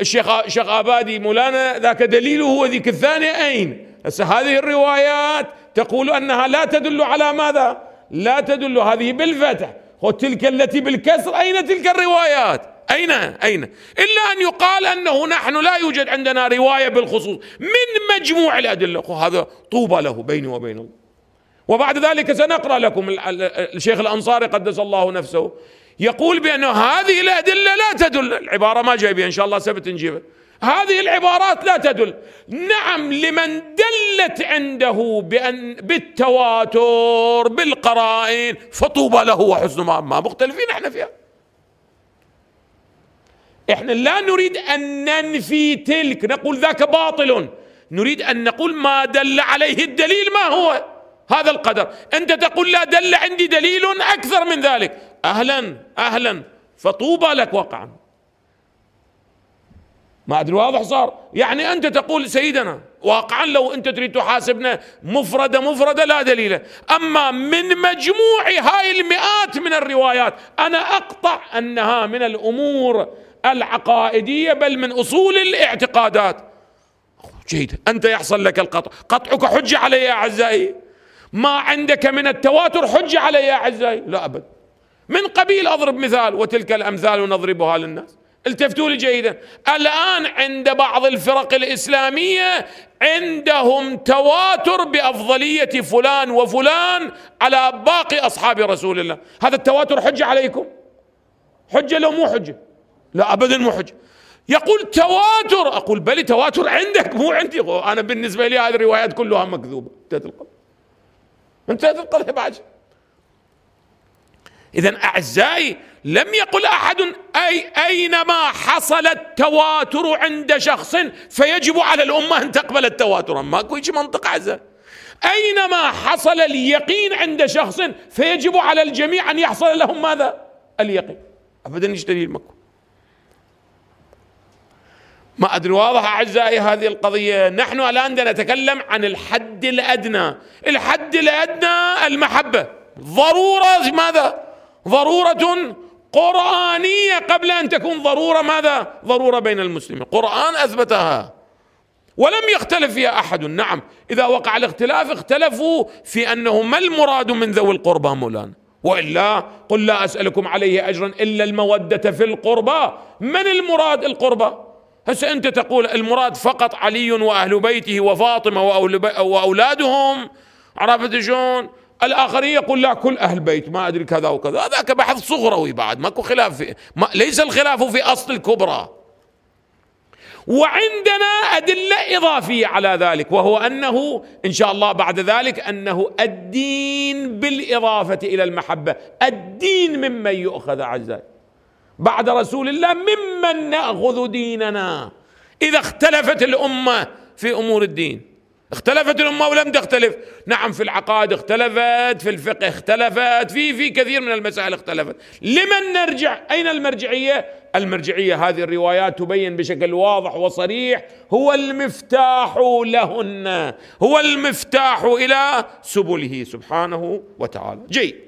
الشيخ شيخ ابادي مولانا ذاك دليله وذيك الثانيه اين؟ هسه هذه الروايات تقول انها لا تدل على ماذا؟ لا تدل هذه بالفتح وتلك التي بالكسر اين تلك الروايات؟ اين اين؟ الا ان يقال انه نحن لا يوجد عندنا روايه بالخصوص من مجموع الادله هذا طوبى له بيني وبين الله وبعد ذلك سنقرا لكم الشيخ الانصاري قدس الله نفسه يقول بأن هذه الأدلة لا تدل العبارة ما جايبها إن شاء الله سبت نجيبها هذه العبارات لا تدل نعم لمن دلت عنده بأن بالتواتر بالقرائن فطوبى له وحسن ما, ما مختلفين احنا فيها احنا لا نريد أن ننفي تلك نقول ذاك باطل نريد أن نقول ما دل عليه الدليل ما هو هذا القدر أنت تقول لا دل عندي دليل أكثر من ذلك اهلا اهلا فطوبى لك واقعا ما ادري واضح صار يعني انت تقول سيدنا واقعا لو انت تريد تحاسبنا مفرده مفرده لا دليله اما من مجموع هاي المئات من الروايات انا اقطع انها من الامور العقائديه بل من اصول الاعتقادات جيد انت يحصل لك القطع قطعك حجه علي يا اعزائي ما عندك من التواتر حجه علي يا اعزائي لا ابد من قبيل اضرب مثال وتلك الامثال نضربها للناس التفتوا لي جيدا الان عند بعض الفرق الاسلاميه عندهم تواتر بافضليه فلان وفلان على باقي اصحاب رسول الله هذا التواتر حجه عليكم حجه لو مو حجه لا ابدا مو حجه يقول تواتر اقول بل تواتر عندك مو عندي انا بالنسبه لي هذه الروايات كلها مكذوبه انتهت القضيه انتهت القضيه بعد إذا أعزائي لم يقل أحد أي أينما حصل التواتر عند شخص فيجب على الأمة أن تقبل التواتر ماكو هيك منطق عزة أينما حصل اليقين عند شخص فيجب على الجميع أن يحصل لهم ماذا اليقين أبدا يشتري المكو ما أدري واضح أعزائي هذه القضية نحن الآن نتكلم عن الحد الأدنى الحد الأدنى المحبة ضرورة ماذا ضروره قرانيه قبل ان تكون ضروره ماذا ضروره بين المسلمين قران اثبتها ولم يختلف فيها احد نعم اذا وقع الاختلاف اختلفوا في انه ما المراد من ذوي القربى مولانا والا قل لا اسالكم عليه اجرا الا الموده في القربى من المراد القربى هسه انت تقول المراد فقط علي واهل بيته وفاطمه واولادهم عرفت شلون الآخرين يقول لا كل أهل بيت ما أدري كذا وكذا هذاك بحث صغروي بعد ماكو خلاف في ما ليس الخلاف في أصل الكبرى وعندنا أدلة إضافية على ذلك وهو أنه إن شاء الله بعد ذلك أنه الدين بالإضافة إلى المحبة الدين ممن يؤخذ عزا بعد رسول الله ممن نأخذ ديننا إذا اختلفت الأمة في أمور الدين اختلفت الأمة ولم تختلف نعم في العقائد اختلفت في الفقه اختلفت في في كثير من المسائل اختلفت لمن نرجع أين المرجعية المرجعية هذه الروايات تبين بشكل واضح وصريح هو المفتاح لهن هو المفتاح إلى سبله سبحانه وتعالى جيد